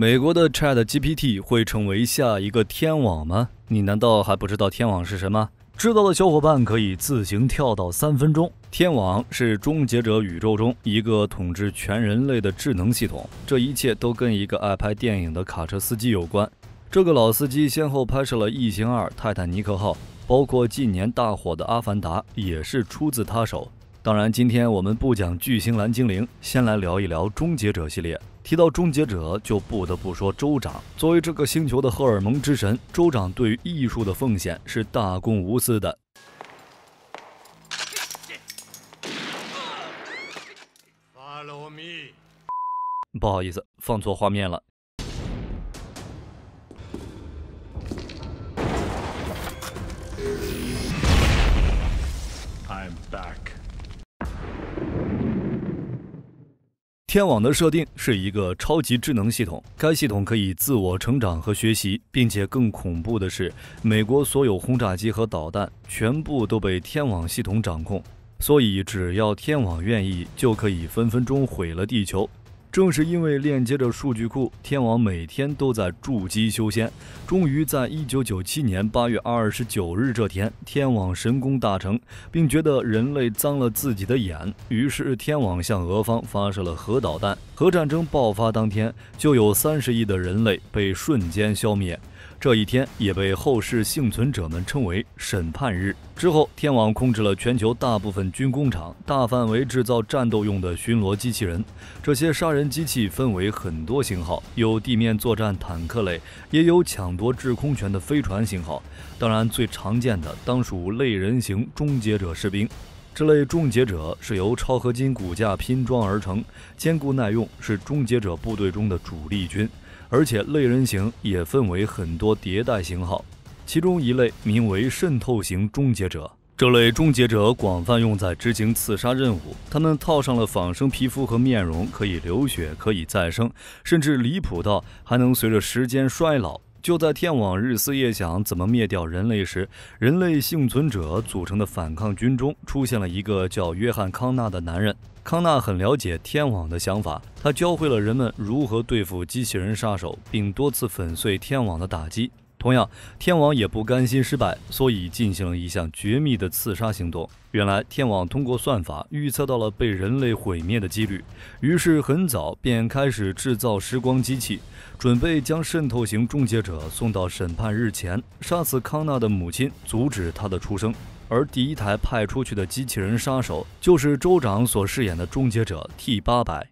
美国的 Chat GPT 会成为下一个天网吗？你难道还不知道天网是什么？知道的小伙伴可以自行跳到三分钟。天网是《终结者》宇宙中一个统治全人类的智能系统。这一切都跟一个爱拍电影的卡车司机有关。这个老司机先后拍摄了《异形二》《泰坦尼克号》，包括近年大火的《阿凡达》，也是出自他手。当然，今天我们不讲《巨星蓝精灵》，先来聊一聊《终结者》系列。提到终结者，就不得不说州长。作为这个星球的荷尔蒙之神，州长对于艺术的奉献是大公无私的。Follow me。不好意思，放错画面了。I'm back. 天网的设定是一个超级智能系统，该系统可以自我成长和学习，并且更恐怖的是，美国所有轰炸机和导弹全部都被天网系统掌控，所以只要天网愿意，就可以分分钟毁了地球。正是因为链接着数据库，天网每天都在筑基修仙。终于，在一九九七年八月二十九日这天，天网神功大成，并觉得人类脏了自己的眼，于是天网向俄方发射了核导弹。核战争爆发当天，就有三十亿的人类被瞬间消灭。这一天也被后世幸存者们称为“审判日”。之后，天网控制了全球大部分军工厂，大范围制造战斗用的巡逻机器人。这些杀人机器分为很多型号，有地面作战坦克类，也有抢夺制空权的飞船型号。当然，最常见的当属类人型终结者士兵。这类终结者是由超合金骨架拼装而成，坚固耐用，是终结者部队中的主力军。而且，类人型也分为很多迭代型号，其中一类名为渗透型终结者。这类终结者广泛用在执行刺杀任务，他们套上了仿生皮肤和面容，可以流血，可以再生，甚至离谱到还能随着时间衰老。就在天网日思夜想怎么灭掉人类时，人类幸存者组成的反抗军中出现了一个叫约翰·康纳的男人。康纳很了解天网的想法，他教会了人们如何对付机器人杀手，并多次粉碎天网的打击。同样，天网也不甘心失败，所以进行了一项绝密的刺杀行动。原来，天网通过算法预测到了被人类毁灭的几率，于是很早便开始制造时光机器，准备将渗透型终结者送到审判日前，杀死康纳的母亲，阻止他的出生。而第一台派出去的机器人杀手，就是州长所饰演的终结者 T 八百。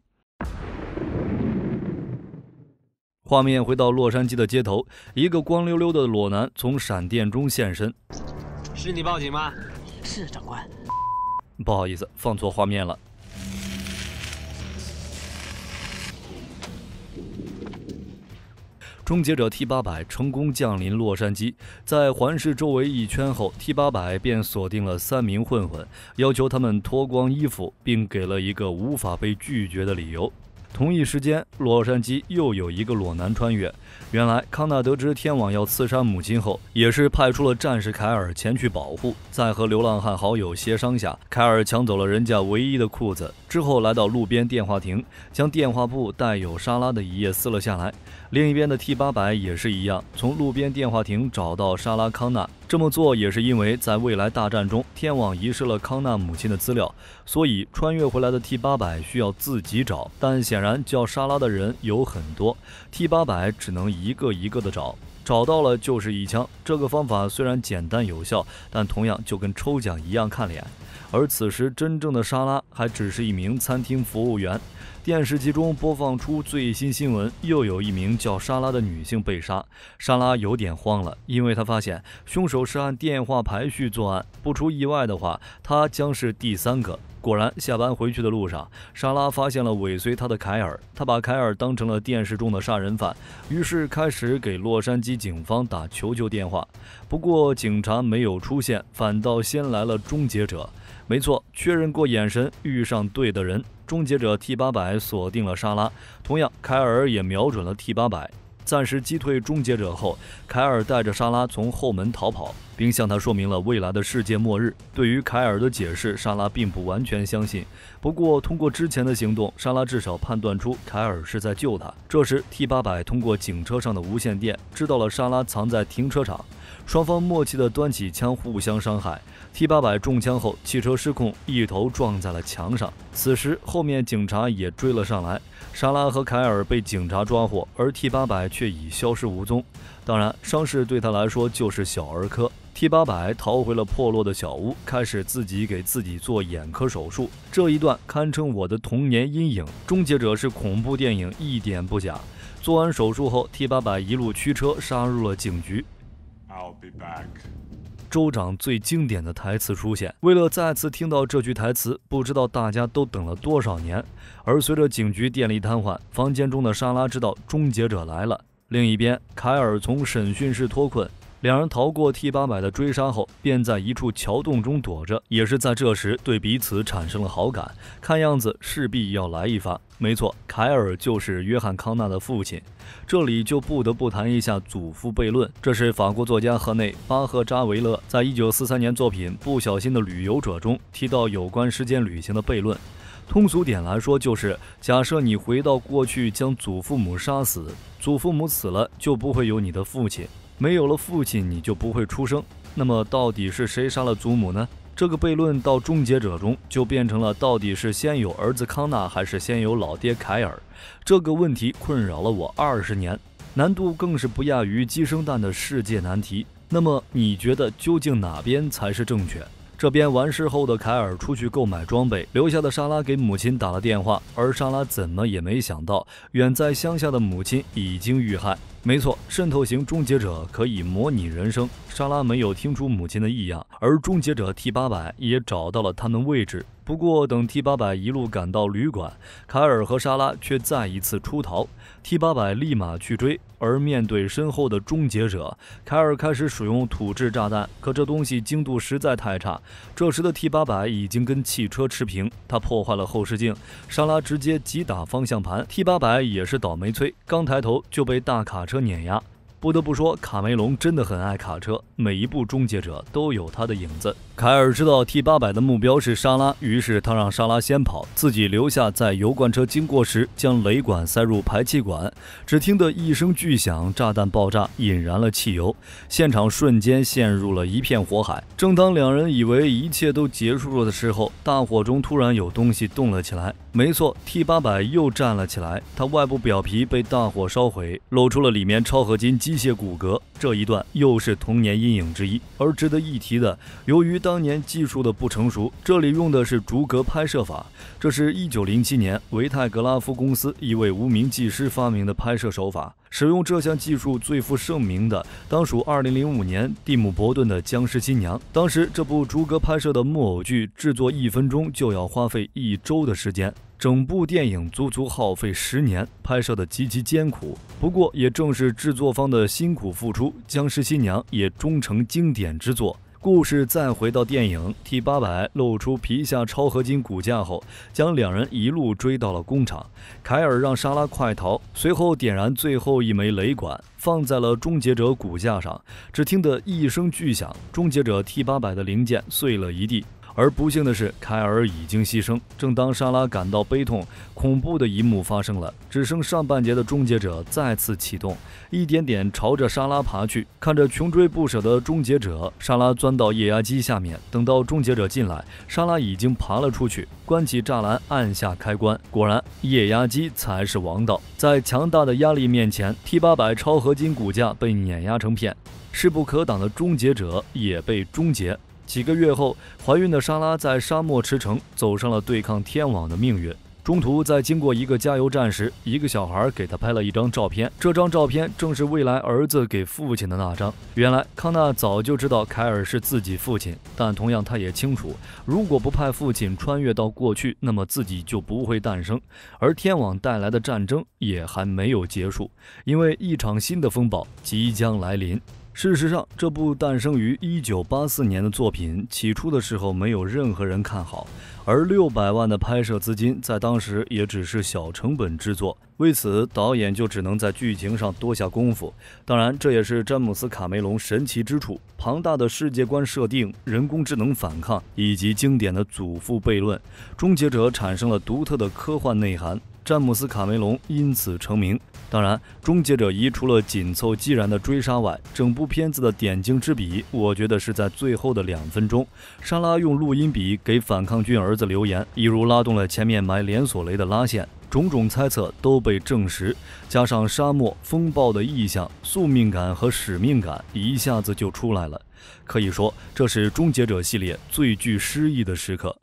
画面回到洛杉矶的街头，一个光溜溜的裸男从闪电中现身。是你报警吗？是长官。不好意思，放错画面了。终结者 T 八百成功降临洛杉矶，在环视周围一圈后，T 八百便锁定了三名混混，要求他们脱光衣服，并给了一个无法被拒绝的理由。同一时间，洛杉矶又有一个裸男穿越。原来，康纳得知天网要刺杀母亲后，也是派出了战士凯尔前去保护。在和流浪汉好友协商下，凯尔抢走了人家唯一的裤子，之后来到路边电话亭，将电话簿带有沙拉的一页撕了下来。另一边的 T 八百也是一样，从路边电话亭找到莎拉康纳。这么做也是因为，在未来大战中，天网遗失了康纳母亲的资料，所以穿越回来的 T 八百需要自己找。但显然叫莎拉的人有很多，T 八百只能一个一个的找。找到了就是一枪。这个方法虽然简单有效，但同样就跟抽奖一样看脸。而此时，真正的莎拉还只是一名餐厅服务员。电视机中播放出最新新闻，又有一名叫莎拉的女性被杀。莎拉有点慌了，因为她发现凶手是按电话排序作案，不出意外的话，她将是第三个。果然，下班回去的路上，莎拉发现了尾随她的凯尔，她把凯尔当成了电视中的杀人犯，于是开始给洛杉矶警方打求救电话。不过警察没有出现，反倒先来了终结者。没错，确认过眼神，遇上对的人，终结者 T 八百锁定了莎拉，同样凯尔也瞄准了 T 八百。暂时击退终结者后，凯尔带着莎拉从后门逃跑，并向他说明了未来的世界末日。对于凯尔的解释，莎拉并不完全相信。不过，通过之前的行动，莎拉至少判断出凯尔是在救她。这时，T 八百通过警车上的无线电知道了莎拉藏在停车场。双方默契地端起枪互相伤害，T 八百中枪后，汽车失控，一头撞在了墙上。此时，后面警察也追了上来，莎拉和凯尔被警察抓获，而 T 八百却已消失无踪。当然，伤势对他来说就是小儿科。T 八百逃回了破落的小屋，开始自己给自己做眼科手术。这一段堪称我的童年阴影。终结者是恐怖电影一点不假。做完手术后，T 八百一路驱车杀入了警局。I'll be back. 州长最经典的台词出现。为了再次听到这句台词，不知道大家都等了多少年。而随着警局电力瘫痪，房间中的莎拉知道终结者来了。另一边，凯尔从审讯室脱困。两人逃过 T 八百的追杀后，便在一处桥洞中躲着。也是在这时，对彼此产生了好感。看样子势必要来一发。没错，凯尔就是约翰康纳的父亲。这里就不得不谈一下祖父悖论。这是法国作家赫内·巴赫扎维勒在一九四三年作品《不小心的旅游者》中提到有关时间旅行的悖论。通俗点来说，就是假设你回到过去将祖父母杀死，祖父母死了就不会有你的父亲。没有了父亲，你就不会出生。那么，到底是谁杀了祖母呢？这个悖论到《终结者》中就变成了：到底是先有儿子康纳，还是先有老爹凯尔？这个问题困扰了我二十年，难度更是不亚于鸡生蛋的世界难题。那么，你觉得究竟哪边才是正确？这边完事后的凯尔出去购买装备，留下的莎拉给母亲打了电话，而莎拉怎么也没想到，远在乡下的母亲已经遇害。没错，渗透型终结者可以模拟人生。莎拉没有听出母亲的异样，而终结者 T 八百也找到了他们位置。不过等 T 八百一路赶到旅馆，凯尔和莎拉却再一次出逃，T 八百立马去追。而面对身后的终结者，凯尔开始使用土制炸弹，可这东西精度实在太差。这时的 T 八百已经跟汽车持平，他破坏了后视镜，莎拉直接急打方向盘，T 八百也是倒霉催，刚抬头就被大卡车碾压。不得不说，卡梅隆真的很爱卡车，每一部终结者都有他的影子。凯尔知道 T 八百的目标是莎拉，于是他让莎拉先跑，自己留下在油罐车经过时将雷管塞入排气管，只听得一声巨响，炸弹爆炸，引燃了汽油，现场瞬间陷入了一片火海。正当两人以为一切都结束了的时候，大火中突然有东西动了起来。没错，T 八百又站了起来，它外部表皮被大火烧毁，露出了里面超合金机械骨骼。这一段又是童年阴影之一。而值得一提的，由于当年技术的不成熟，这里用的是逐格拍摄法，这是一九零七年维泰格拉夫公司一位无名技师发明的拍摄手法。使用这项技术最负盛名的，当属二零零五年蒂姆·伯顿的《僵尸新娘》。当时这部逐格拍摄的木偶剧制作，一分钟就要花费一周的时间，整部电影足足耗费十年，拍摄的极其艰苦。不过，也正是制作方的辛苦付出，《僵尸新娘》也终成经典之作。故事再回到电影 T 八百露出皮下超合金骨架后，将两人一路追到了工厂。凯尔让莎拉快逃，随后点燃最后一枚雷管，放在了终结者骨架上。只听得一声巨响，终结者 T 八百的零件碎了一地。而不幸的是，凯尔已经牺牲。正当莎拉感到悲痛，恐怖的一幕发生了：只剩上半截的终结者再次启动，一点点朝着莎拉爬去。看着穷追不舍的终结者，莎拉钻到液压机下面。等到终结者进来，莎拉已经爬了出去，关起栅栏，按下开关。果然，液压机才是王道。在强大的压力面前，T 八百超合金骨架被碾压成片，势不可挡的终结者也被终结。几个月后，怀孕的莎拉在沙漠驰骋，走上了对抗天网的命运。中途在经过一个加油站时，一个小孩给她拍了一张照片，这张照片正是未来儿子给父亲的那张。原来康纳早就知道凯尔是自己父亲，但同样他也清楚，如果不派父亲穿越到过去，那么自己就不会诞生。而天网带来的战争也还没有结束，因为一场新的风暴即将来临。事实上，这部诞生于1984年的作品，起初的时候没有任何人看好，而六百万的拍摄资金在当时也只是小成本制作，为此导演就只能在剧情上多下功夫。当然，这也是詹姆斯·卡梅隆神奇之处：庞大的世界观设定、人工智能反抗以及经典的祖父悖论，《终结者》产生了独特的科幻内涵。詹姆斯·卡梅隆因此成名。当然，《终结者》一除了紧凑、激然的追杀外，整部片子的点睛之笔，我觉得是在最后的两分钟，莎拉用录音笔给反抗军儿子留言，一如拉动了前面埋连锁雷的拉线，种种猜测都被证实。加上沙漠风暴的意象，宿命感和使命感一下子就出来了。可以说，这是《终结者》系列最具诗意的时刻。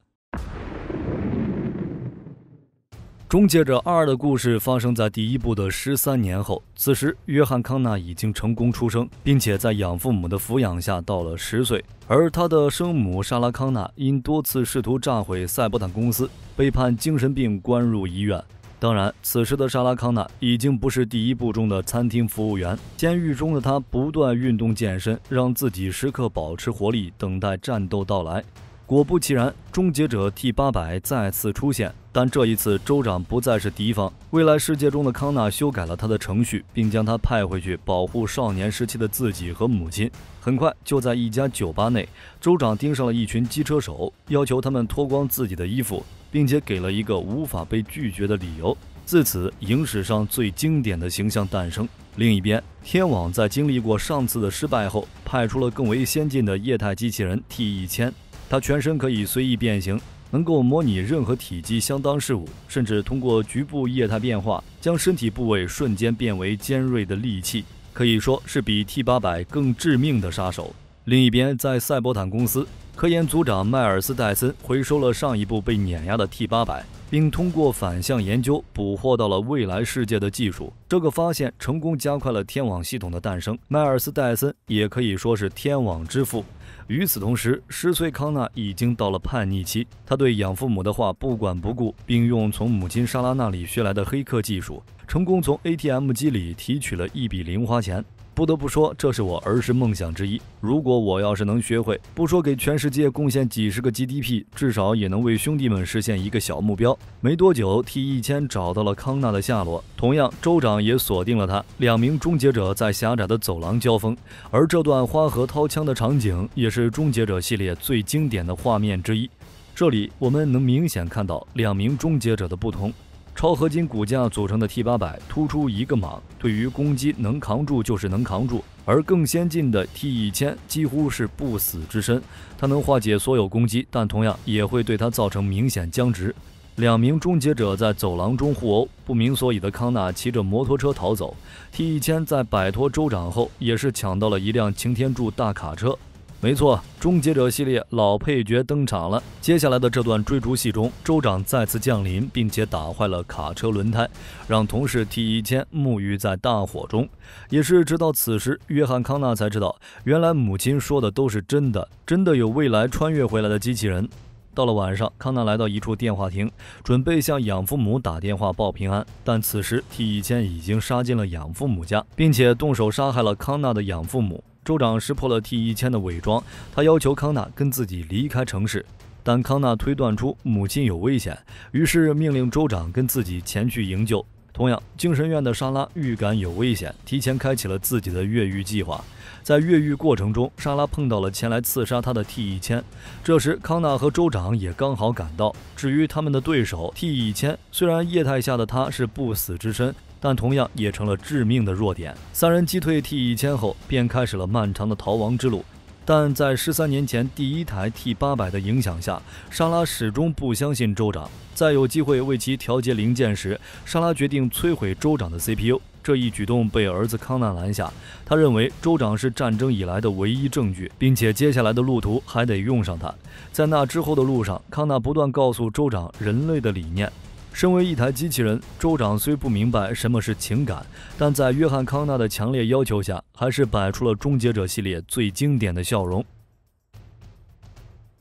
终结者二的故事发生在第一部的十三年后，此时约翰·康纳已经成功出生，并且在养父母的抚养下到了十岁。而他的生母莎拉·康纳因多次试图炸毁赛博坦公司，被判精神病关入医院。当然，此时的莎拉·康纳已经不是第一部中的餐厅服务员。监狱中的他不断运动健身，让自己时刻保持活力，等待战斗到来。果不其然，终结者 T 八百再次出现，但这一次州长不再是敌方。未来世界中的康纳修改了他的程序，并将他派回去保护少年时期的自己和母亲。很快，就在一家酒吧内，州长盯上了一群机车手，要求他们脱光自己的衣服，并且给了一个无法被拒绝的理由。自此，影史上最经典的形象诞生。另一边，天网在经历过上次的失败后，派出了更为先进的液态机器人 T 一千。它全身可以随意变形，能够模拟任何体积相当事物，甚至通过局部液态变化将身体部位瞬间变为尖锐的利器，可以说是比 T 八百更致命的杀手。另一边，在赛博坦公司，科研组长迈尔斯戴森回收了上一部被碾压的 T 八百，并通过反向研究捕获到了未来世界的技术。这个发现成功加快了天网系统的诞生。迈尔斯戴森也可以说是天网之父。与此同时，十岁康纳已经到了叛逆期，他对养父母的话不管不顾，并用从母亲莎拉那里学来的黑客技术，成功从 ATM 机里提取了一笔零花钱。不得不说，这是我儿时梦想之一。如果我要是能学会，不说给全世界贡献几十个 GDP，至少也能为兄弟们实现一个小目标。没多久，T 一千找到了康纳的下落，同样州长也锁定了他。两名终结者在狭窄的走廊交锋，而这段花盒掏枪的场景也是终结者系列最经典的画面之一。这里我们能明显看到两名终结者的不同。超合金骨架组成的 T 八百突出一个莽，对于攻击能扛住就是能扛住；而更先进的 T 一千几乎是不死之身，它能化解所有攻击，但同样也会对它造成明显僵直。两名终结者在走廊中互殴，不明所以的康纳骑着摩托车逃走。T 一千在摆脱州长后，也是抢到了一辆擎天柱大卡车。没错，终结者系列老配角登场了。接下来的这段追逐戏中，州长再次降临，并且打坏了卡车轮胎，让同事 T 一千沐浴在大火中。也是直到此时，约翰·康纳才知道，原来母亲说的都是真的，真的有未来穿越回来的机器人。到了晚上，康纳来到一处电话亭，准备向养父母打电话报平安，但此时 T 一千已经杀进了养父母家，并且动手杀害了康纳的养父母。州长识破了 T 一千的伪装，他要求康纳跟自己离开城市，但康纳推断出母亲有危险，于是命令州长跟自己前去营救。同样，精神院的莎拉预感有危险，提前开启了自己的越狱计划。在越狱过程中，莎拉碰到了前来刺杀她的 T 一千，这时康纳和州长也刚好赶到。至于他们的对手 T 一千，虽然液态下的他是不死之身。但同样也成了致命的弱点。三人击退 T 一千后，便开始了漫长的逃亡之路。但在十三年前第一台 T 八百的影响下，莎拉始终不相信州长。在有机会为其调节零件时，莎拉决定摧毁州长的 CPU。这一举动被儿子康纳拦下，他认为州长是战争以来的唯一证据，并且接下来的路途还得用上他。在那之后的路上，康纳不断告诉州长人类的理念。身为一台机器人，州长虽不明白什么是情感，但在约翰·康纳的强烈要求下，还是摆出了《终结者》系列最经典的笑容。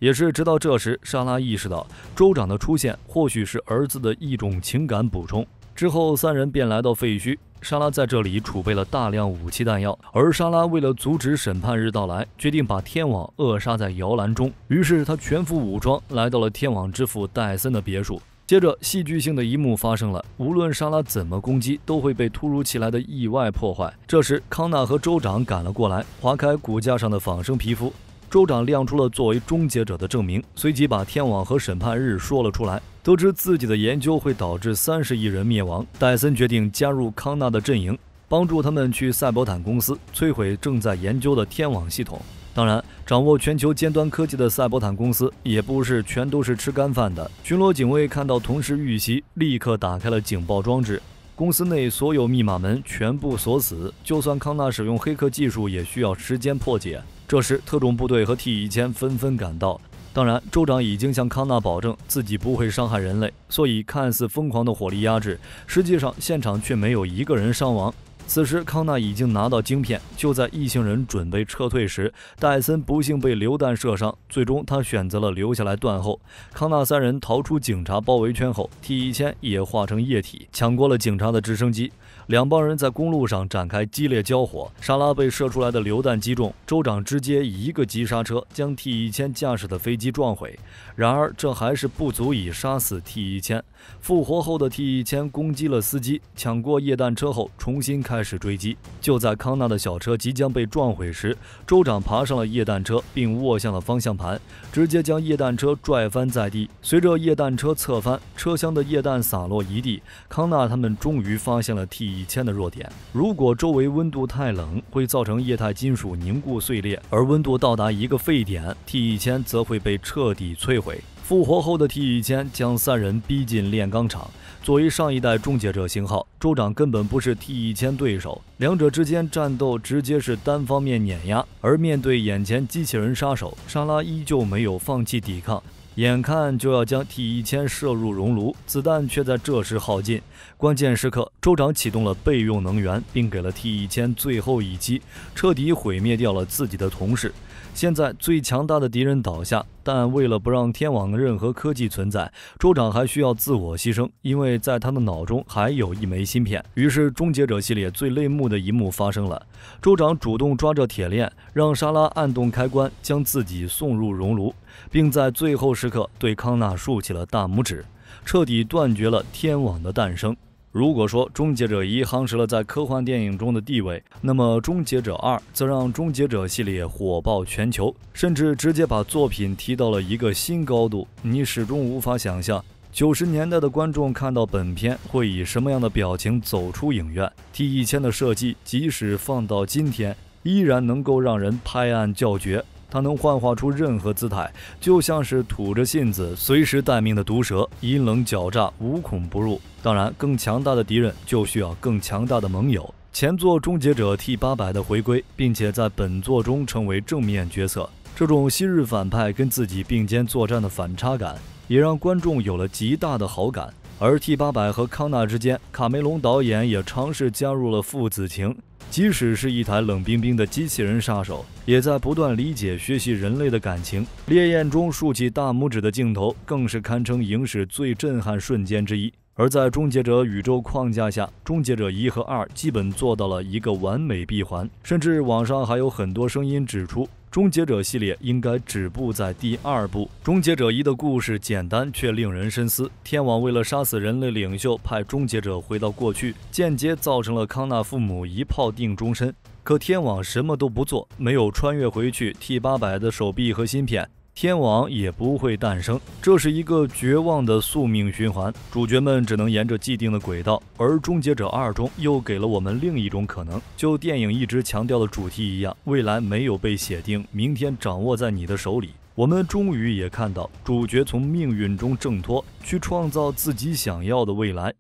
也是直到这时，莎拉意识到州长的出现或许是儿子的一种情感补充。之后，三人便来到废墟，莎拉在这里储备了大量武器弹药。而莎拉为了阻止审判日到来，决定把天网扼杀在摇篮中。于是，他全副武装来到了天网之父戴森的别墅。接着，戏剧性的一幕发生了。无论莎拉怎么攻击，都会被突如其来的意外破坏。这时，康纳和州长赶了过来，划开骨架上的仿生皮肤。州长亮出了作为终结者的证明，随即把天网和审判日说了出来。得知自己的研究会导致三十亿人灭亡，戴森决定加入康纳的阵营，帮助他们去赛博坦公司摧毁正在研究的天网系统。当然。掌握全球尖端科技的赛博坦公司也不是全都是吃干饭的。巡逻警卫看到同事遇袭，立刻打开了警报装置，公司内所有密码门全部锁死，就算康纳使用黑客技术，也需要时间破解。这时，特种部队和 T 一千纷纷赶到。当然，州长已经向康纳保证自己不会伤害人类，所以看似疯狂的火力压制，实际上现场却没有一个人伤亡。此时，康纳已经拿到晶片。就在一行人准备撤退时，戴森不幸被榴弹射伤，最终他选择了留下来断后。康纳三人逃出警察包围圈后，T 一千也化成液体，抢过了警察的直升机。两帮人在公路上展开激烈交火，莎拉被射出来的榴弹击中。州长直接一个急刹车，将 T 一千驾驶的飞机撞毁。然而，这还是不足以杀死 T 一千。复活后的 T 一千攻击了司机，抢过液弹车后，重新开始追击。就在康纳的小车即将被撞毁时，州长爬上了液弹车，并握向了方向盘，直接将液弹车拽翻在地。随着液弹车侧翻，车厢的液弹洒落一地。康纳他们终于发现了 T 一。T 一千的弱点，如果周围温度太冷，会造成液态金属凝固碎裂；而温度到达一个沸点，T 一千则会被彻底摧毁。复活后的 T 一千将三人逼进炼钢厂。作为上一代终结者型号，州长根本不是 T 一千对手，两者之间战斗直接是单方面碾压。而面对眼前机器人杀手，莎拉依旧没有放弃抵抗。眼看就要将 T 一千射入熔炉，子弹却在这时耗尽。关键时刻，州长启动了备用能源，并给了 T 一千最后一击，彻底毁灭掉了自己的同事。现在最强大的敌人倒下，但为了不让天网的任何科技存在，州长还需要自我牺牲，因为在他的脑中还有一枚芯片。于是，《终结者》系列最泪目的一幕发生了：州长主动抓着铁链，让莎拉按动开关，将自己送入熔炉，并在最后时刻对康纳竖起了大拇指，彻底断绝了天网的诞生。如果说《终结者一》夯实了在科幻电影中的地位，那么《终结者二》则让《终结者》系列火爆全球，甚至直接把作品提到了一个新高度。你始终无法想象，九十年代的观众看到本片会以什么样的表情走出影院。T 一千的设计，即使放到今天，依然能够让人拍案叫绝。他能幻化出任何姿态，就像是吐着信子、随时待命的毒蛇，阴冷狡诈，无孔不入。当然，更强大的敌人就需要更强大的盟友。前作《终结者 T 八百》的回归，并且在本作中成为正面角色，这种昔日反派跟自己并肩作战的反差感，也让观众有了极大的好感。而 T 八百和康纳之间，卡梅隆导演也尝试加入了父子情，即使是一台冷冰冰的机器人杀手，也在不断理解学习人类的感情。烈焰中竖起大拇指的镜头，更是堪称影史最震撼瞬间之一。而在终结者宇宙框架下，终结者一和二基本做到了一个完美闭环，甚至网上还有很多声音指出。终结者系列应该止步在第二部。终结者一的故事简单却令人深思。天网为了杀死人类领袖，派终结者回到过去，间接造成了康纳父母一炮定终身。可天网什么都不做，没有穿越回去，T 八百的手臂和芯片。天王也不会诞生，这是一个绝望的宿命循环。主角们只能沿着既定的轨道。而《终结者2》中又给了我们另一种可能，就电影一直强调的主题一样，未来没有被写定，明天掌握在你的手里。我们终于也看到主角从命运中挣脱，去创造自己想要的未来。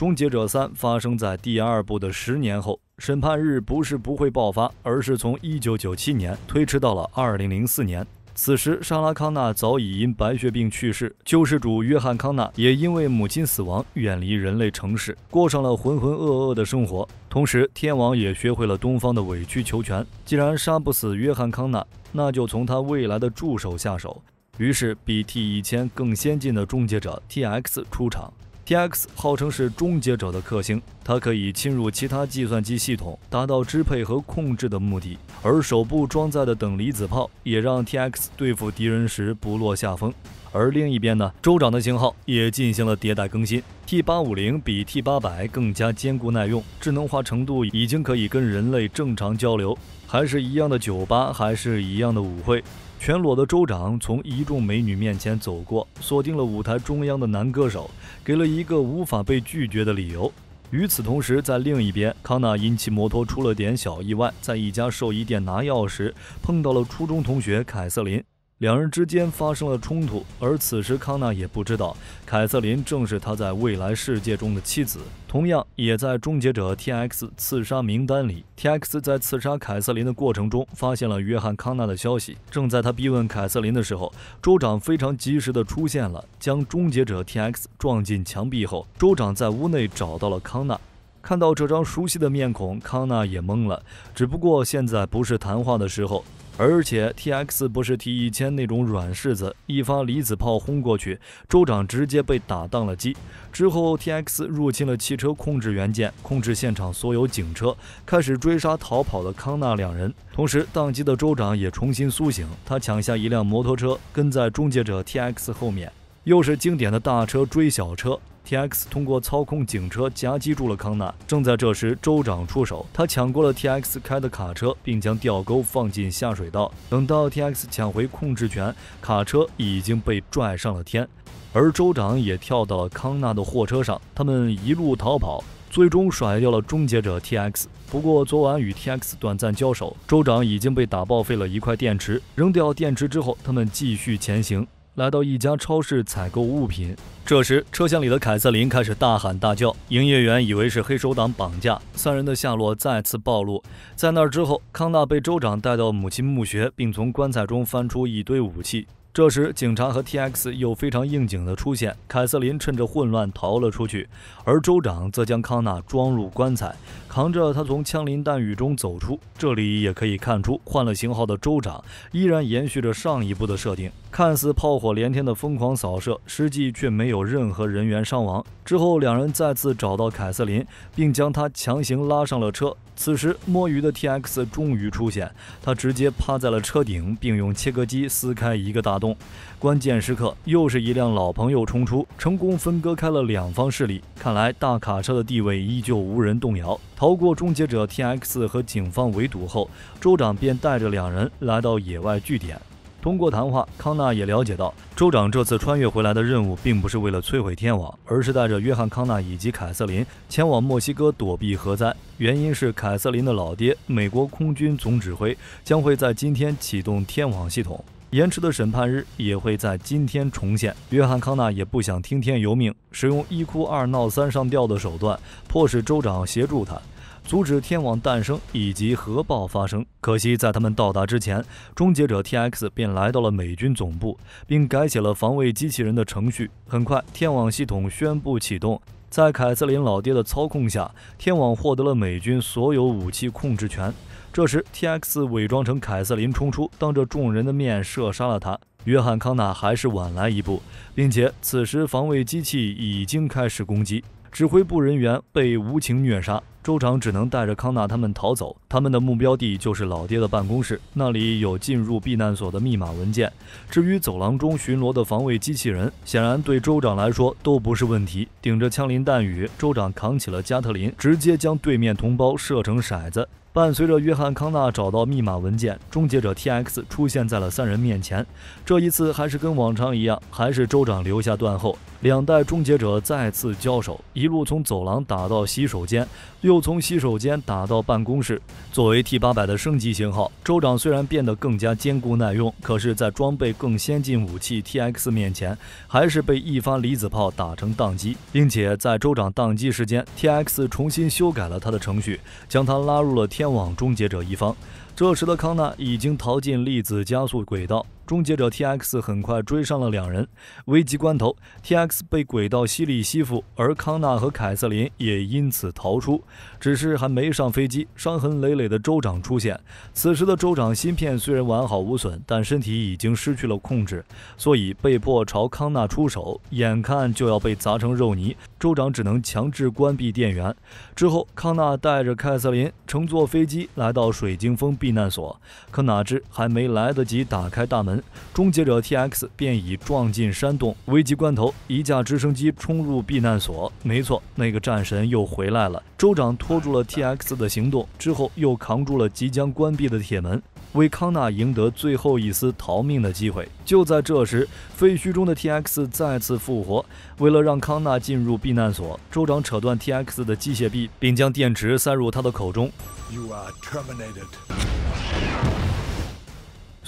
终结者三发生在第二部的十年后，审判日不是不会爆发，而是从一九九七年推迟到了二零零四年。此时，莎拉康纳早已因白血病去世，救世主约翰康纳也因为母亲死亡，远离人类城市，过上了浑浑噩噩的生活。同时，天王也学会了东方的委曲求全。既然杀不死约翰康纳，那就从他未来的助手下手。于是，比 T 一千更先进的终结者 TX 出场。T X 号称是终结者的克星，它可以侵入其他计算机系统，达到支配和控制的目的。而手部装载的等离子炮也让 T X 对付敌人时不落下风。而另一边呢，州长的型号也进行了迭代更新，T 八五零比 T 八百更加坚固耐用，智能化程度已经可以跟人类正常交流。还是一样的酒吧，还是一样的舞会，全裸的州长从一众美女面前走过，锁定了舞台中央的男歌手。给了一个无法被拒绝的理由。与此同时，在另一边，康纳因骑摩托出了点小意外，在一家兽医店拿药时碰到了初中同学凯瑟琳，两人之间发生了冲突。而此时，康纳也不知道凯瑟琳正是他在未来世界中的妻子。同样。也在终结者 TX 刺杀名单里。TX 在刺杀凯瑟琳的过程中，发现了约翰康纳的消息。正在他逼问凯瑟琳的时候，州长非常及时的出现了，将终结者 TX 撞进墙壁后，州长在屋内找到了康纳。看到这张熟悉的面孔，康纳也懵了。只不过现在不是谈话的时候，而且 T X 不是 T 一千那种软柿子，一发离子炮轰过去，州长直接被打宕了机。之后 T X 入侵了汽车控制元件，控制现场所有警车，开始追杀逃跑的康纳两人。同时，宕机的州长也重新苏醒，他抢下一辆摩托车，跟在终结者 T X 后面，又是经典的大车追小车。T X 通过操控警车夹击住了康纳。正在这时，州长出手，他抢过了 T X 开的卡车，并将吊钩放进下水道。等到 T X 抢回控制权，卡车已经被拽上了天，而州长也跳到了康纳的货车上。他们一路逃跑，最终甩掉了终结者 T X。不过昨晚与 T X 短暂交手，州长已经被打报废了一块电池。扔掉电池之后，他们继续前行。来到一家超市采购物品，这时车厢里的凯瑟琳开始大喊大叫，营业员以为是黑手党绑架三人的下落再次暴露。在那之后，康纳被州长带到母亲墓穴，并从棺材中翻出一堆武器。这时，警察和 TX 又非常应景的出现，凯瑟琳趁着混乱逃了出去，而州长则将康纳装入棺材，扛着他从枪林弹雨中走出。这里也可以看出，换了型号的州长依然延续着上一部的设定，看似炮火连天的疯狂扫射，实际却没有任何人员伤亡。之后，两人再次找到凯瑟琳，并将她强行拉上了车。此时，摸鱼的 TX 终于出现，他直接趴在了车顶，并用切割机撕开一个大。动，关键时刻又是一辆老朋友冲出，成功分割开了两方势力。看来大卡车的地位依旧无人动摇。逃过终结者 T X 和警方围堵后，州长便带着两人来到野外据点。通过谈话，康纳也了解到，州长这次穿越回来的任务并不是为了摧毁天网，而是带着约翰·康纳以及凯瑟琳前往墨西哥躲避核灾。原因是凯瑟琳的老爹，美国空军总指挥，将会在今天启动天网系统。延迟的审判日也会在今天重现。约翰·康纳也不想听天由命，使用一哭二闹三上吊的手段，迫使州长协助他阻止天网诞生以及核爆发生。可惜，在他们到达之前，终结者 T-X 便来到了美军总部，并改写了防卫机器人的程序。很快，天网系统宣布启动，在凯瑟琳老爹的操控下，天网获得了美军所有武器控制权。这时，T X 伪装成凯瑟琳冲出，当着众人的面射杀了他。约翰·康纳还是晚来一步，并且此时防卫机器已经开始攻击，指挥部人员被无情虐杀。州长只能带着康纳他们逃走，他们的目标地就是老爹的办公室，那里有进入避难所的密码文件。至于走廊中巡逻的防卫机器人，显然对州长来说都不是问题。顶着枪林弹雨，州长扛起了加特林，直接将对面同胞射成筛子。伴随着约翰·康纳找到密码文件，终结者 T-X 出现在了三人面前。这一次还是跟往常一样，还是州长留下断后，两代终结者再次交手，一路从走廊打到洗手间。又从洗手间打到办公室。作为 T 八百的升级型号，州长虽然变得更加坚固耐用，可是，在装备更先进武器 TX 面前，还是被一发离子炮打成宕机。并且在州长宕机时间，TX 重新修改了他的程序，将他拉入了天网终结者一方。这时的康纳已经逃进粒子加速轨道。终结者 TX 很快追上了两人，危急关头，TX 被轨道吸力吸附，而康纳和凯瑟琳也因此逃出。只是还没上飞机，伤痕累累的州长出现。此时的州长芯片虽然完好无损，但身体已经失去了控制，所以被迫朝康纳出手。眼看就要被砸成肉泥，州长只能强制关闭电源。之后，康纳带着凯瑟琳乘坐飞机来到水晶峰避难所。可哪知还没来得及打开大门。终结者 T X 便已撞进山洞，危急关头，一架直升机冲入避难所。没错，那个战神又回来了。州长拖住了 T X 的行动，之后又扛住了即将关闭的铁门，为康纳赢得最后一丝逃命的机会。就在这时，废墟中的 T X 再次复活。为了让康纳进入避难所，州长扯断 T X 的机械臂，并将电池塞入他的口中。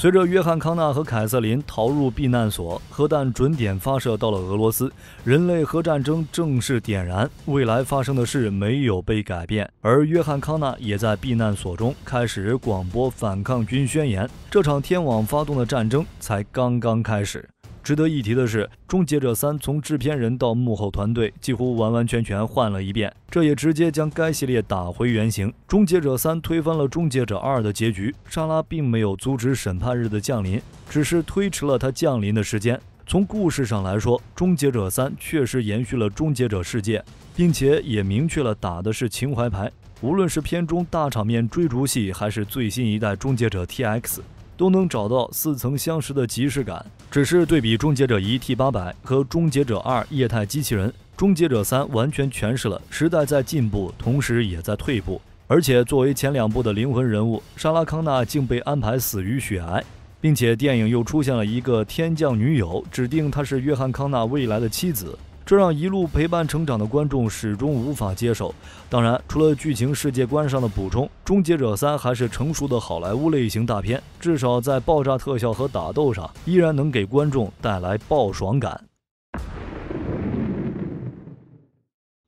随着约翰·康纳和凯瑟琳逃入避难所，核弹准点发射到了俄罗斯，人类核战争正式点燃。未来发生的事没有被改变，而约翰·康纳也在避难所中开始广播反抗军宣言。这场天网发动的战争才刚刚开始。值得一提的是，《终结者三》从制片人到幕后团队几乎完完全全换了一遍，这也直接将该系列打回原形。《终结者三》推翻了《终结者二》的结局，莎拉并没有阻止审判日的降临，只是推迟了它降临的时间。从故事上来说，《终结者三》确实延续了《终结者》世界，并且也明确了打的是情怀牌。无论是片中大场面追逐戏，还是最新一代终结者 TX，都能找到似曾相识的即视感。只是对比《终结者1》T 八百和《终结者2》液态机器人，《终结者3》完全诠释了时代在进步，同时也在退步。而且作为前两部的灵魂人物，莎拉康纳竟被安排死于血癌，并且电影又出现了一个天降女友，指定她是约翰康纳未来的妻子。这让一路陪伴成长的观众始终无法接受。当然，除了剧情世界观上的补充，《终结者三》还是成熟的好莱坞类型大片，至少在爆炸特效和打斗上，依然能给观众带来爆爽感。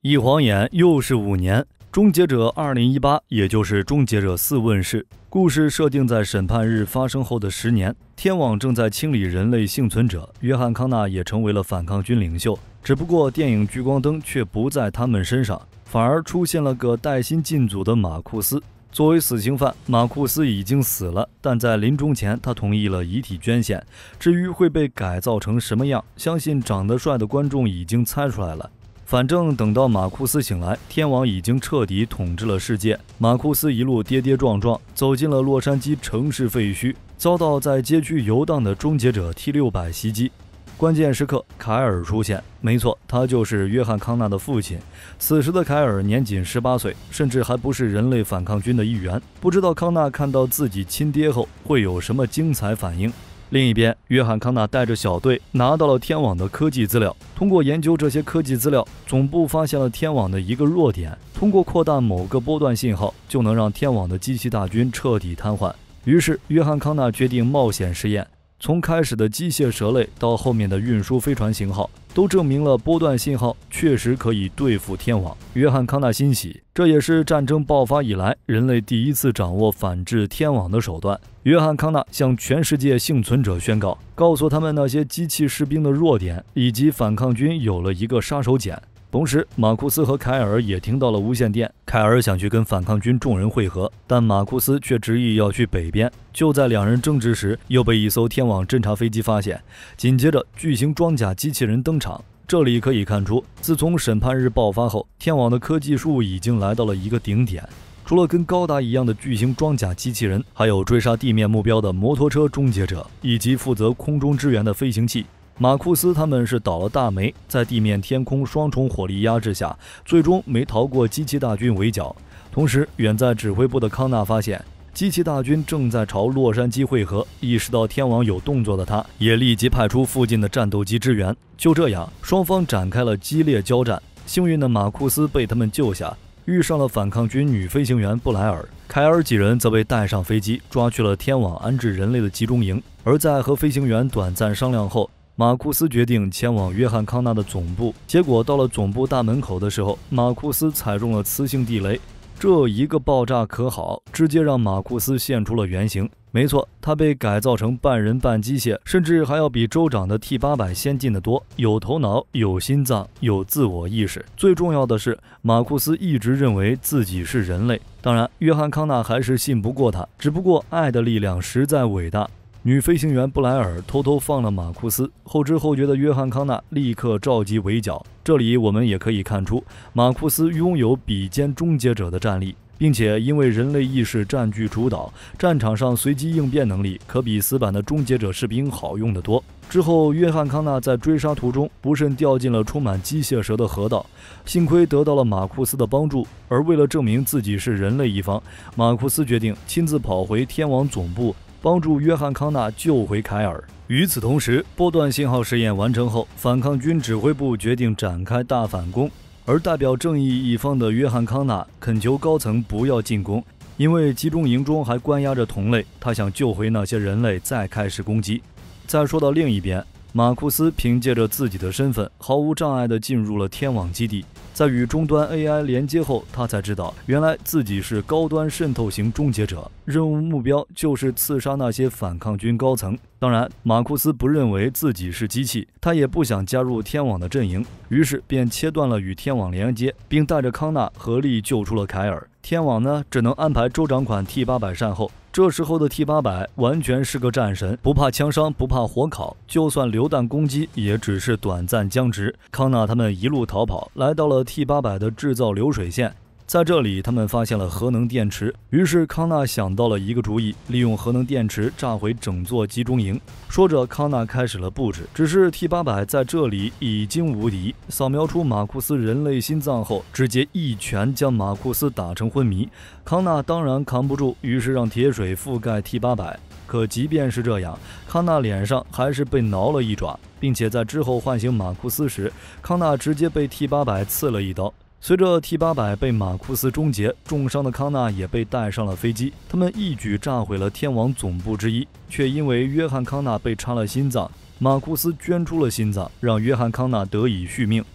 一晃眼又是五年，《终结者2018》也就是《终结者四》问世，故事设定在审判日发生后的十年，天网正在清理人类幸存者，约翰·康纳也成为了反抗军领袖。只不过，电影聚光灯却不在他们身上，反而出现了个带薪进组的马库斯。作为死刑犯，马库斯已经死了，但在临终前，他同意了遗体捐献。至于会被改造成什么样，相信长得帅的观众已经猜出来了。反正等到马库斯醒来，天王已经彻底统治了世界。马库斯一路跌跌撞撞走进了洛杉矶城市废墟，遭到在街区游荡的终结者 T 六百袭击。关键时刻，凯尔出现。没错，他就是约翰康纳的父亲。此时的凯尔年仅十八岁，甚至还不是人类反抗军的一员。不知道康纳看到自己亲爹后会有什么精彩反应。另一边，约翰康纳带着小队拿到了天网的科技资料。通过研究这些科技资料，总部发现了天网的一个弱点：通过扩大某个波段信号，就能让天网的机器大军彻底瘫痪。于是，约翰康纳决定冒险试验。从开始的机械蛇类到后面的运输飞船型号，都证明了波段信号确实可以对付天网。约翰康纳欣喜，这也是战争爆发以来人类第一次掌握反制天网的手段。约翰康纳向全世界幸存者宣告，告诉他们那些机器士兵的弱点，以及反抗军有了一个杀手锏。同时，马库斯和凯尔也听到了无线电。凯尔想去跟反抗军众人会合，但马库斯却执意要去北边。就在两人争执时，又被一艘天网侦察飞机发现。紧接着，巨型装甲机器人登场。这里可以看出，自从审判日爆发后，天网的科技树已经来到了一个顶点。除了跟高达一样的巨型装甲机器人，还有追杀地面目标的摩托车终结者，以及负责空中支援的飞行器。马库斯他们是倒了大霉，在地面天空双重火力压制下，最终没逃过机器大军围剿。同时，远在指挥部的康纳发现，机器大军正在朝洛杉矶汇合。意识到天网有动作的他，也立即派出附近的战斗机支援。就这样，双方展开了激烈交战。幸运的马库斯被他们救下，遇上了反抗军女飞行员布莱尔、凯尔几人，则被带上飞机，抓去了天网安置人类的集中营。而在和飞行员短暂商量后，马库斯决定前往约翰康纳的总部，结果到了总部大门口的时候，马库斯踩中了磁性地雷，这一个爆炸可好，直接让马库斯现出了原形。没错，他被改造成半人半机械，甚至还要比州长的 T 八百先进的多，有头脑，有心脏，有自我意识。最重要的是，马库斯一直认为自己是人类。当然，约翰康纳还是信不过他，只不过爱的力量实在伟大。女飞行员布莱尔偷偷放了马库斯，后知后觉的约翰康纳立刻召集围剿。这里我们也可以看出，马库斯拥有比肩终结者的战力，并且因为人类意识占据主导，战场上随机应变能力可比死板的终结者士兵好用得多。之后，约翰康纳在追杀途中不慎掉进了充满机械蛇的河道，幸亏得到了马库斯的帮助。而为了证明自己是人类一方，马库斯决定亲自跑回天王总部。帮助约翰·康纳救回凯尔。与此同时，波段信号试验完成后，反抗军指挥部决定展开大反攻。而代表正义一方的约翰·康纳恳求高层不要进攻，因为集中营中还关押着同类。他想救回那些人类，再开始攻击。再说到另一边，马库斯凭借着自己的身份，毫无障碍地进入了天网基地。在与终端 AI 连接后，他才知道原来自己是高端渗透型终结者，任务目标就是刺杀那些反抗军高层。当然，马库斯不认为自己是机器，他也不想加入天网的阵营，于是便切断了与天网连接，并带着康纳合力救出了凯尔。天网呢，只能安排州长款 T 八百善后。这时候的 T 八百完全是个战神，不怕枪伤，不怕火烤，就算榴弹攻击，也只是短暂僵直。康纳他们一路逃跑，来到了 T 八百的制造流水线。在这里，他们发现了核能电池。于是康纳想到了一个主意，利用核能电池炸毁整座集中营。说着，康纳开始了布置。只是 T 八百在这里已经无敌，扫描出马库斯人类心脏后，直接一拳将马库斯打成昏迷。康纳当然扛不住，于是让铁水覆盖 T 八百。可即便是这样，康纳脸上还是被挠了一爪，并且在之后唤醒马库斯时，康纳直接被 T 八百刺了一刀。随着 T 八百被马库斯终结，重伤的康纳也被带上了飞机。他们一举炸毁了天王总部之一，却因为约翰·康纳被插了心脏，马库斯捐出了心脏，让约翰·康纳得以续命。《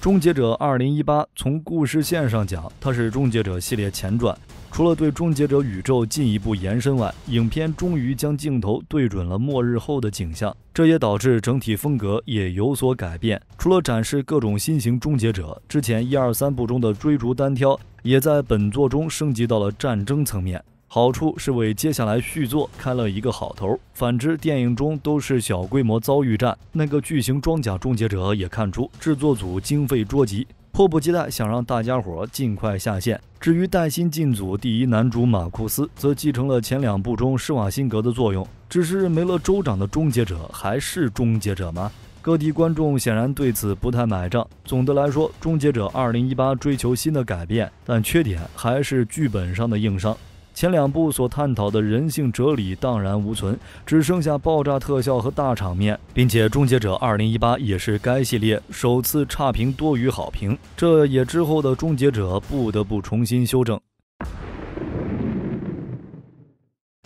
终结者2018》从故事线上讲，它是《终结者》系列前传。除了对终结者宇宙进一步延伸外，影片终于将镜头对准了末日后的景象，这也导致整体风格也有所改变。除了展示各种新型终结者，之前一二三部中的追逐单挑，也在本作中升级到了战争层面。好处是为接下来续作开了一个好头。反之，电影中都是小规模遭遇战。那个巨型装甲终结者也看出制作组经费捉急，迫不及待想让大家伙尽快下线。至于带薪进组第一男主马库斯，则继承了前两部中施瓦辛格的作用，只是没了州长的终结者还是终结者吗？各地观众显然对此不太买账。总的来说，《终结者2018》追求新的改变，但缺点还是剧本上的硬伤。前两部所探讨的人性哲理荡然无存，只剩下爆炸特效和大场面，并且《终结者2018》也是该系列首次差评多于好评，这也之后的《终结者》不得不重新修正。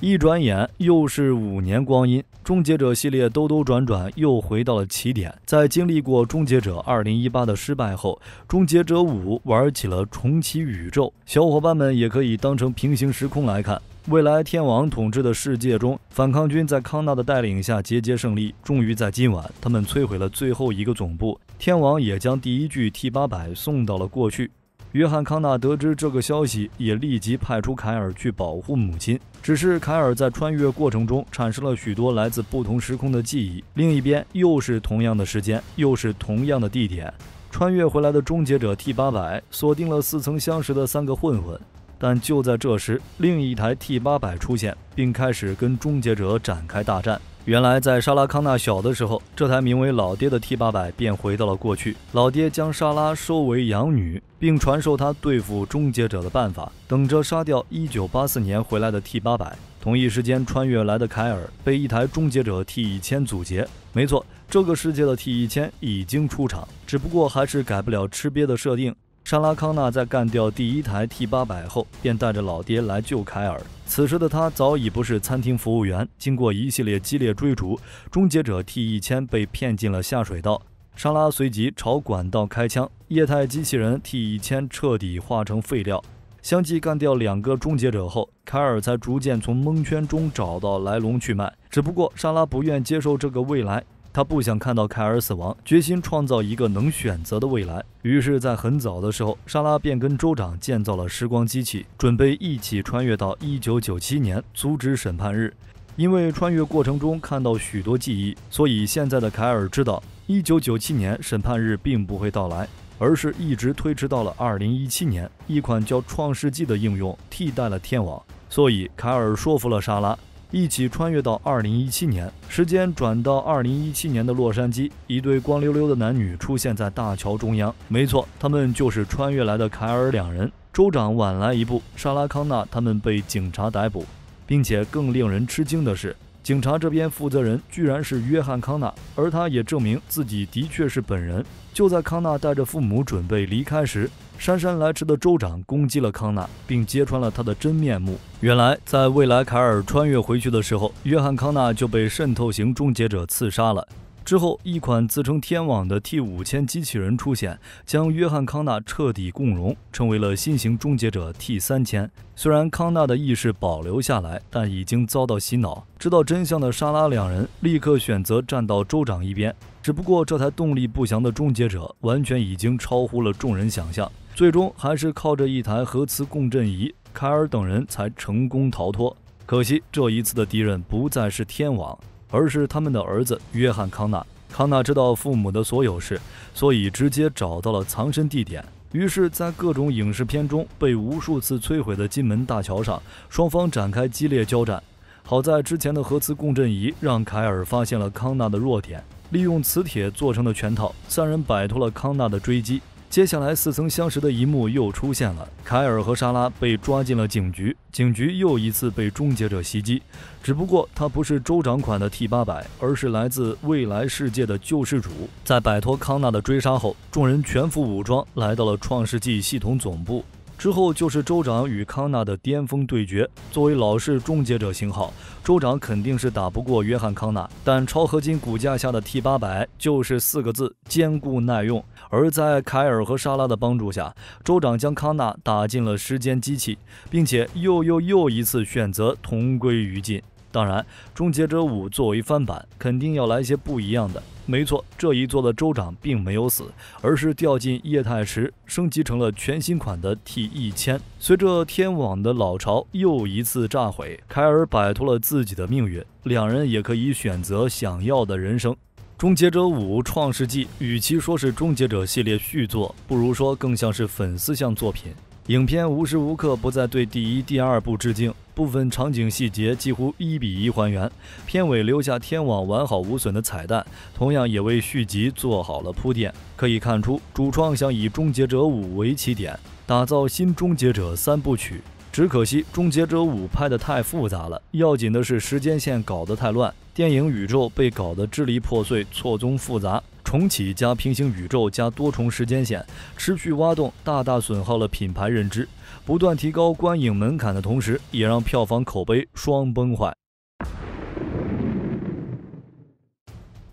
一转眼又是五年光阴，终结者系列兜兜转转又回到了起点。在经历过《终结者2018》的失败后，《终结者5》玩起了重启宇宙，小伙伴们也可以当成平行时空来看。未来天王统治的世界中，反抗军在康纳的带领下节节胜利，终于在今晚，他们摧毁了最后一个总部，天王也将第一具 T 八百送到了过去。约翰·康纳得知这个消息，也立即派出凯尔去保护母亲。只是凯尔在穿越过程中产生了许多来自不同时空的记忆。另一边，又是同样的时间，又是同样的地点，穿越回来的终结者 T 八百锁定了似曾相识的三个混混。但就在这时，另一台 T 八百出现，并开始跟终结者展开大战。原来，在莎拉康纳小的时候，这台名为“老爹”的 T 八百便回到了过去。老爹将莎拉收为养女，并传授他对付终结者的办法，等着杀掉1984年回来的 T 八百。同一时间，穿越来的凯尔被一台终结者 T 一千阻截。没错，这个世界的 T 一千已经出场，只不过还是改不了吃瘪的设定。莎拉康纳在干掉第一台 T 八百后，便带着老爹来救凯尔。此时的他早已不是餐厅服务员。经过一系列激烈追逐，终结者 T 一千被骗进了下水道。莎拉随即朝管道开枪，液态机器人 T 一千彻底化成废料。相继干掉两个终结者后，凯尔才逐渐从蒙圈中找到来龙去脉。只不过，莎拉不愿接受这个未来。他不想看到凯尔死亡，决心创造一个能选择的未来。于是，在很早的时候，莎拉便跟州长建造了时光机器，准备一起穿越到1997年，阻止审判日。因为穿越过程中看到许多记忆，所以现在的凯尔知道，1997年审判日并不会到来，而是一直推迟到了2017年。一款叫《创世纪》的应用替代了天网，所以凯尔说服了莎拉。一起穿越到二零一七年，时间转到二零一七年的洛杉矶，一对光溜溜的男女出现在大桥中央。没错，他们就是穿越来的凯尔两人。州长晚来一步，莎拉康纳他们被警察逮捕，并且更令人吃惊的是，警察这边负责人居然是约翰康纳，而他也证明自己的确是本人。就在康纳带着父母准备离开时，姗姗来迟的州长攻击了康纳，并揭穿了他的真面目。原来，在未来凯尔穿越回去的时候，约翰·康纳就被渗透型终结者刺杀了。之后，一款自称“天网”的 T 五千机器人出现，将约翰·康纳彻底共融，成为了新型终结者 T 三千。虽然康纳的意识保留下来，但已经遭到洗脑。知道真相的莎拉两人立刻选择站到州长一边。只不过，这台动力不详的终结者完全已经超乎了众人想象。最终还是靠着一台核磁共振仪，凯尔等人才成功逃脱。可惜这一次的敌人不再是天王，而是他们的儿子约翰·康纳。康纳知道父母的所有事，所以直接找到了藏身地点。于是，在各种影视片中被无数次摧毁的金门大桥上，双方展开激烈交战。好在之前的核磁共振仪让凯尔发现了康纳的弱点，利用磁铁做成的拳套，三人摆脱了康纳的追击。接下来，似曾相识的一幕又出现了：凯尔和莎拉被抓进了警局，警局又一次被终结者袭击。只不过，他不是州长款的 T 八百，而是来自未来世界的救世主。在摆脱康纳的追杀后，众人全副武装来到了创世纪系统总部。之后就是州长与康纳的巅峰对决。作为老式终结者型号，州长肯定是打不过约翰·康纳。但超合金骨架下的 T 八百就是四个字：坚固耐用。而在凯尔和莎拉的帮助下，州长将康纳打进了时间机器，并且又又又一次选择同归于尽。当然，终结者五作为翻版，肯定要来些不一样的。没错，这一座的州长并没有死，而是掉进液态池，升级成了全新款的 T 一千。随着天网的老巢又一次炸毁，凯尔摆脱了自己的命运，两人也可以选择想要的人生。终结者五创世纪，与其说是终结者系列续作，不如说更像是粉丝向作品。影片无时无刻不在对第一、第二部致敬，部分场景细节几乎一比一还原，片尾留下天网完好无损的彩蛋，同样也为续集做好了铺垫。可以看出，主创想以《终结者5》为起点，打造新《终结者》三部曲。只可惜，《终结者5》拍得太复杂了，要紧的是时间线搞得太乱，电影宇宙被搞得支离破碎、错综复杂。重启加平行宇宙加多重时间线，持续挖洞，大大损耗了品牌认知，不断提高观影门槛的同时，也让票房口碑双崩坏。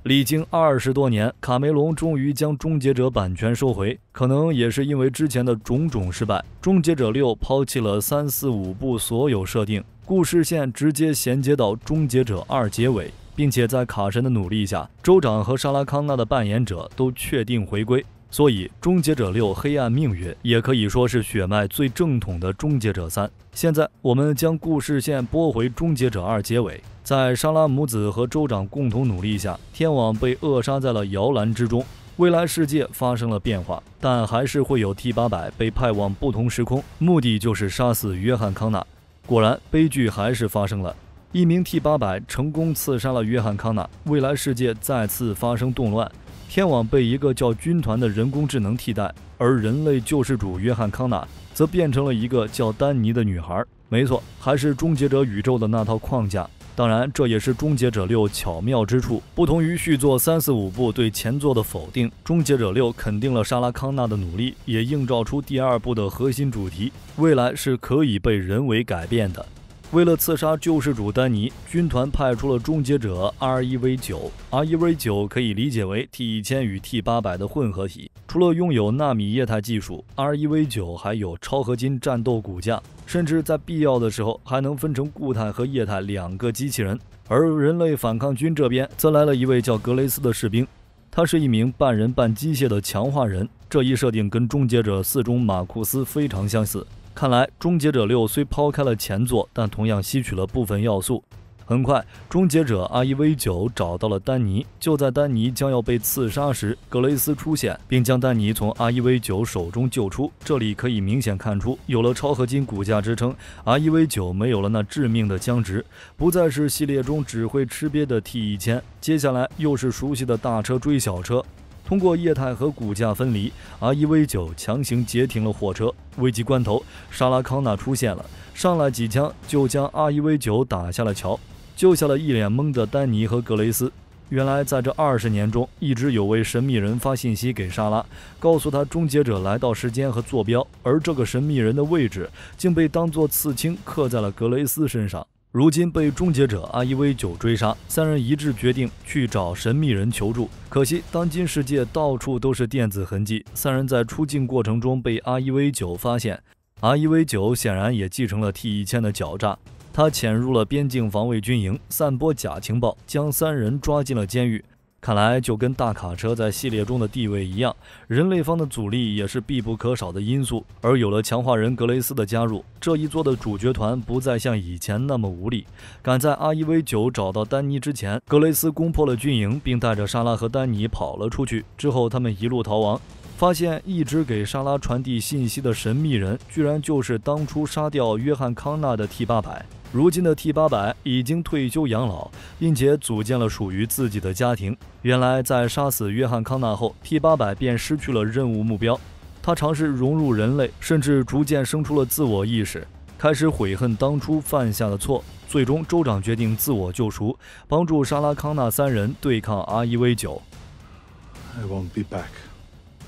历经二十多年，卡梅隆终于将《终结者》版权收回，可能也是因为之前的种种失败，《终结者6》抛弃了三四五部所有设定，故事线直接衔接到《终结者2》结尾。并且在卡神的努力下，州长和莎拉康纳的扮演者都确定回归，所以《终结者六：黑暗命运》也可以说是血脉最正统的《终结者三》。现在我们将故事线拨回《终结者二》结尾，在莎拉母子和州长共同努力下，天网被扼杀在了摇篮之中。未来世界发生了变化，但还是会有 T 八百被派往不同时空，目的就是杀死约翰康纳。果然，悲剧还是发生了。一名 T 八百成功刺杀了约翰康纳，未来世界再次发生动乱，天网被一个叫军团的人工智能替代，而人类救世主约翰康纳则变成了一个叫丹尼的女孩。没错，还是《终结者》宇宙的那套框架。当然，这也是《终结者六》巧妙之处。不同于续作三四五部对前作的否定，《终结者六》肯定了莎拉康纳的努力，也映照出第二部的核心主题：未来是可以被人为改变的。为了刺杀救世主丹尼，军团派出了终结者 R.E.V 九。R.E.V 九可以理解为 T 一千与 T 八百的混合体，除了拥有纳米液态技术，R.E.V 九还有超合金战斗骨架，甚至在必要的时候还能分成固态和液态两个机器人。而人类反抗军这边则来了一位叫格雷斯的士兵，他是一名半人半机械的强化人。这一设定跟终结者四中马库斯非常相似。看来，《终结者6》虽抛开了前作，但同样吸取了部分要素。很快，《终结者 R EV9》找到了丹尼，就在丹尼将要被刺杀时，格雷斯出现，并将丹尼从 R EV9 手中救出。这里可以明显看出，有了超合金骨架支撑，R EV9 没有了那致命的僵直，不再是系列中只会吃瘪的 T 一千。接下来又是熟悉的大车追小车。通过液态和骨架分离，R.E.V. 九强行截停了货车。危急关头，沙拉·康纳出现了，上来几枪就将 R.E.V. 九打下了桥，救下了一脸懵的丹尼和格雷斯。原来，在这二十年中，一直有位神秘人发信息给莎拉，告诉他终结者来到时间和坐标，而这个神秘人的位置竟被当做刺青刻在了格雷斯身上。如今被终结者 r e 威九追杀，三人一致决定去找神秘人求助。可惜当今世界到处都是电子痕迹，三人在出境过程中被 r e 威九发现。r e 威九显然也继承了 T. 一千的狡诈，他潜入了边境防卫军营，散播假情报，将三人抓进了监狱。看来就跟大卡车在系列中的地位一样，人类方的阻力也是必不可少的因素。而有了强化人格雷斯的加入，这一座的主角团不再像以前那么无力。赶在阿伊威九找到丹尼之前，格雷斯攻破了军营，并带着莎拉和丹尼跑了出去。之后，他们一路逃亡，发现一直给莎拉传递信息的神秘人，居然就是当初杀掉约翰·康纳的 T 八百。如今的 T 八百已经退休养老，并且组建了属于自己的家庭。原来在杀死约翰康纳后，T 八百便失去了任务目标。他尝试融入人类，甚至逐渐生出了自我意识，开始悔恨当初犯下的错。最终，州长决定自我救赎，帮助莎拉康纳三人对抗 R.E.V 九。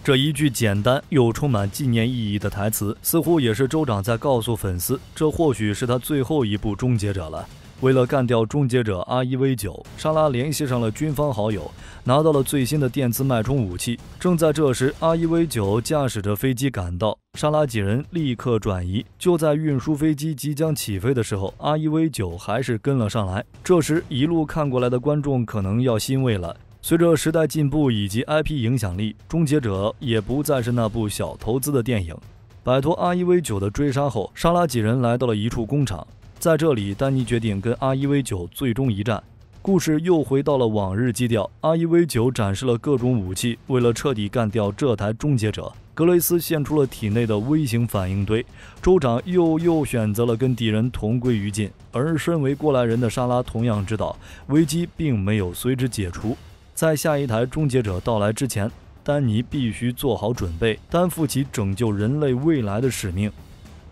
这一句简单又充满纪念意义的台词，似乎也是州长在告诉粉丝：这或许是他最后一部《终结者》了。为了干掉终结者阿一 V 九，莎拉联系上了军方好友，拿到了最新的电磁脉冲武器。正在这时，阿一 V 九驾驶着飞机赶到，莎拉几人立刻转移。就在运输飞机即将起飞的时候，阿一 V 九还是跟了上来。这时，一路看过来的观众可能要欣慰了。随着时代进步以及 IP 影响力，终结者也不再是那部小投资的电影。摆脱 R.E.V 九的追杀后，莎拉几人来到了一处工厂，在这里，丹尼决定跟 R.E.V 九最终一战。故事又回到了往日基调，R.E.V 九展示了各种武器。为了彻底干掉这台终结者，格雷斯献出了体内的微型反应堆。州长又又选择了跟敌人同归于尽，而身为过来人的莎拉同样知道，危机并没有随之解除。在下一台终结者到来之前，丹尼必须做好准备，担负起拯救人类未来的使命。《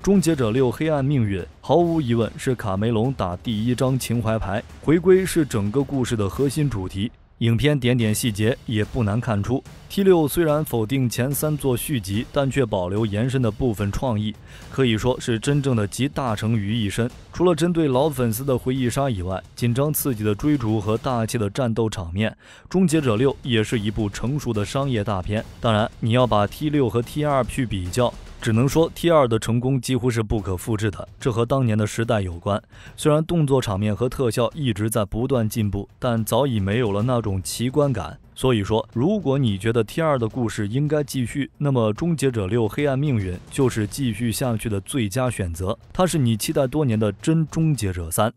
终结者6：黑暗命运》毫无疑问是卡梅隆打第一张情怀牌，回归是整个故事的核心主题。影片点点细节也不难看出，T 六虽然否定前三作续集，但却保留延伸的部分创意，可以说是真正的集大成于一身。除了针对老粉丝的回忆杀以外，紧张刺激的追逐和大气的战斗场面，《终结者六》也是一部成熟的商业大片。当然，你要把 T 六和 T 二去比较。只能说 T 二的成功几乎是不可复制的，这和当年的时代有关。虽然动作场面和特效一直在不断进步，但早已没有了那种奇观感。所以说，如果你觉得 T 二的故事应该继续，那么《终结者六：黑暗命运》就是继续下去的最佳选择。它是你期待多年的真终结者三。